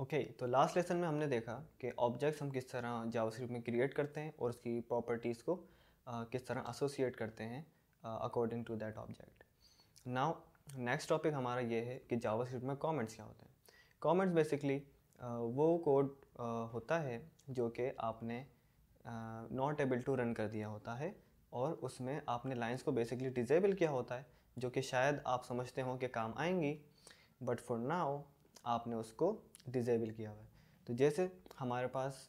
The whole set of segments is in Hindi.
ओके okay, तो लास्ट लेसन में हमने देखा कि ऑब्जेक्ट्स हम किस तरह जावास्क्रिप्ट में क्रिएट करते हैं और उसकी प्रॉपर्टीज़ को आ, किस तरह एसोसिएट करते हैं according to that object now next topic हमारा ये है कि जावास्क्रिप्ट में कमेंट्स क्या होते हैं कमेंट्स बेसिकली वो कोड होता है जो कि आपने नॉट एबल टू रन कर दिया होता है और उसमें आपने लाइंस को बेसिकली डिजेबल किया होता है जो कि शायद आप समझते हो कि काम आएंगी बट फॉर नाउ आपने उसको डिजेबल किया हुआ है तो जैसे हमारे पास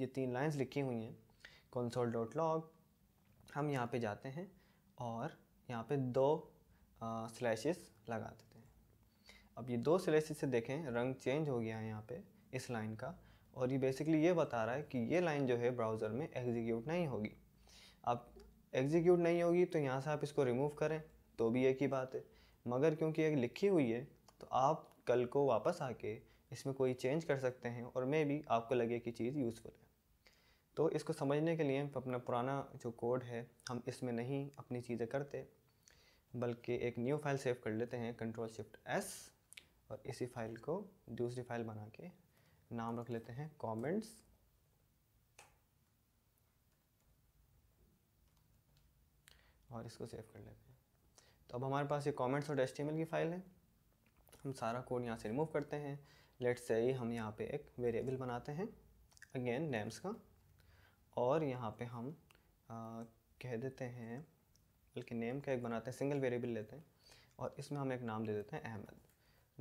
ये तीन लाइंस लिखी हुई हैं कंसोल डॉट लॉग हम यहाँ पे जाते हैं और यहाँ पे दो स्लैशेस लगा देते हैं अब ये दो स्लैशेस से देखें रंग चेंज हो गया है यहाँ पे इस लाइन का और ये बेसिकली ये बता रहा है कि ये लाइन जो है ब्राउज़र में एग्जीक्यूट नहीं होगी अब एग्जीक्यूट नहीं होगी तो यहाँ से आप इसको रिमूव करें तो भी एक ही बात है मगर क्योंकि एक लिखी हुई है तो आप कल को वापस आके इसमें कोई चेंज कर सकते हैं और मे भी आपको लगे कि चीज़ यूज़फुल है तो इसको समझने के लिए अपना पुराना जो कोड है हम इसमें नहीं अपनी चीज़ें करते बल्कि एक न्यू फाइल सेव कर लेते हैं कंट्रोल शिफ्ट एस और इसी फाइल को दूसरी फाइल बना के नाम रख लेते हैं कमेंट्स और इसको सेव कर लेते हैं तो अब हमारे पास ये कमेंट्स और एच की फाइल है हम सारा कोड यहाँ से रिमूव करते हैं लेट्स से हम यहाँ पे एक वेरिएबल बनाते हैं अगेन नेम्स का और यहाँ पे हम आ, कह देते हैं बल्कि नेम का एक बनाते हैं सिंगल वेरिएबल लेते हैं और इसमें हम एक नाम दे देते हैं अहमद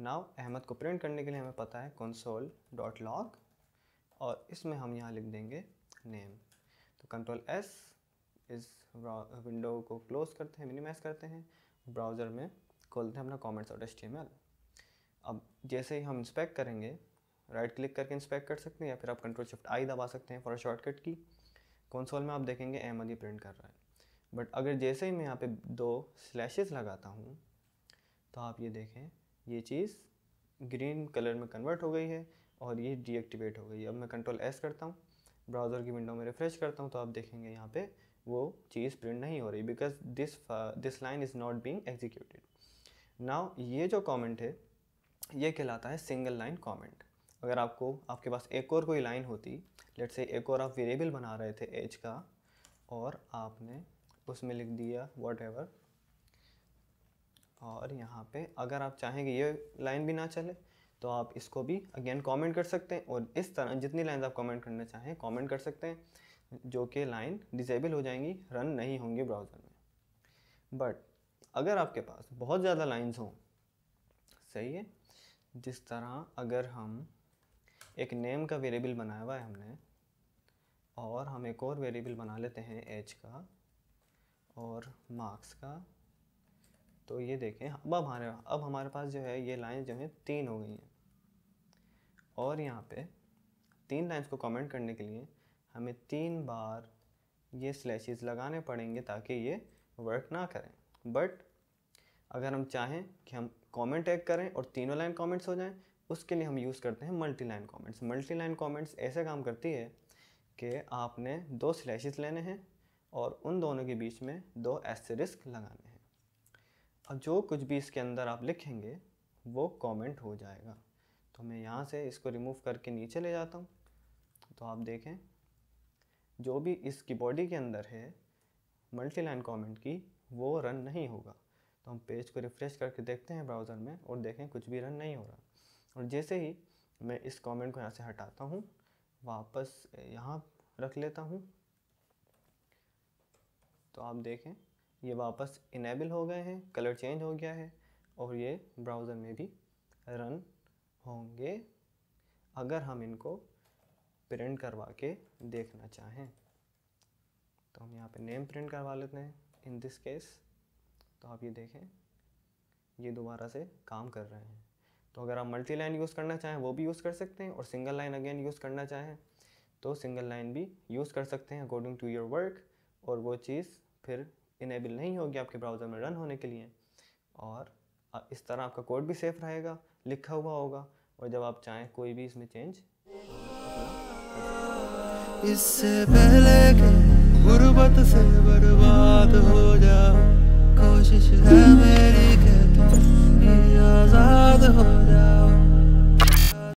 नाव अहमद को प्रिंट करने के लिए हमें पता है कंसोल डॉट लॉग और इसमें हम यहाँ लिख देंगे नेम तो कंट्रोल एस इस विंडो को क्लोज करते हैं मिनिमाइज़ करते हैं ब्राउज़र में खोलते हैं अपना कॉमेंट्स और एच में अब जैसे ही हम इंस्पेक्ट करेंगे राइट क्लिक करके इंस्पेक्ट कर सकते हैं या फिर आप कंट्रोल शिफ्ट आई दबा सकते हैं फॉर शॉर्टकट की कंसोल में आप देखेंगे अहमद ही प्रिंट कर रहा है बट अगर जैसे ही मैं यहाँ पे दो स्लैशेस लगाता हूँ तो आप ये देखें ये चीज़ ग्रीन कलर में कन्वर्ट हो गई है और ये डीएक्टिवेट हो गई अब मैं कंट्रोल एस करता हूँ ब्राउज़र की विंडो में रिफ़्रेश करता हूँ तो आप देखेंगे यहाँ पर वो चीज़ प्रिंट नहीं हो रही because this this line is not being executed now ये जो कॉमेंट है ये कहलाता है सिंगल लाइन कमेंट अगर आपको आपके पास एक और कोई लाइन होती लेट से एक और आप वेरिएबल बना रहे थे एज का और आपने उसमें लिख दिया वॉट एवर और यहाँ पे अगर आप चाहेंगे ये लाइन भी ना चले तो आप इसको भी अगेन कमेंट कर सकते हैं और इस तरह जितनी लाइन आप कमेंट करना चाहें कमेंट कर सकते हैं जो कि लाइन डिजेबल हो जाएंगी रन नहीं होंगी ब्राउज़र में बट अगर आपके पास बहुत ज़्यादा लाइन्स हों सही है जिस तरह अगर हम एक नेम का वेरिएबल बनाया हुआ है हमने और हम एक और वेरिएबल बना लेते हैं एच का और मार्क्स का तो ये देखें अब हमारे अब हमारे पास जो है ये लाइन जो है तीन हो गई हैं और यहाँ पे तीन लाइन्स को कमेंट करने के लिए हमें तीन बार ये स्लैशेस लगाने पड़ेंगे ताकि ये वर्क ना करें बट अगर हम चाहें कि हम कमेंट टैग करें और तीनों लाइन कमेंट्स हो जाएं उसके लिए हम यूज़ करते हैं multi line comments multi line comments ऐसा काम करती है कि आपने दो स्लैशेस लेने हैं और उन दोनों के बीच में दो ऐसे रिस्क लगाने हैं अब जो कुछ भी इसके अंदर आप लिखेंगे वो कमेंट हो जाएगा तो मैं यहाँ से इसको रिमूव करके नीचे ले जाता हूँ तो आप देखें जो भी इसकी बॉडी के अंदर है मल्टी लाइन कॉमेंट की वो रन नहीं होगा तो हम पेज को रिफ़्रेश करके देखते हैं ब्राउज़र में और देखें कुछ भी रन नहीं हो रहा और जैसे ही मैं इस कमेंट को यहाँ से हटाता हूँ वापस यहाँ रख लेता हूँ तो आप देखें ये वापस इनेबल हो गए हैं कलर चेंज हो गया है और ये ब्राउज़र में भी रन होंगे अगर हम इनको प्रिंट करवा के देखना चाहें तो हम यहाँ पे नेम प्रिंट करवा लेते हैं इन दिस केस तो आप ये देखें ये दोबारा से काम कर रहे हैं तो अगर आप मल्टी लाइन यूज़ करना चाहें वो भी यूज़ कर सकते हैं और सिंगल लाइन अगेन यूज़ करना चाहें तो सिंगल लाइन भी यूज़ कर सकते हैं अकॉर्डिंग टू योर वर्क और वो चीज़ फिर इनेबल नहीं होगी आपके ब्राउज़र में रन होने के लिए और इस तरह आपका कोड भी सेफ रहेगा लिखा हुआ होगा और जब आप चाहें कोई भी इसमें चेंज इससे पहले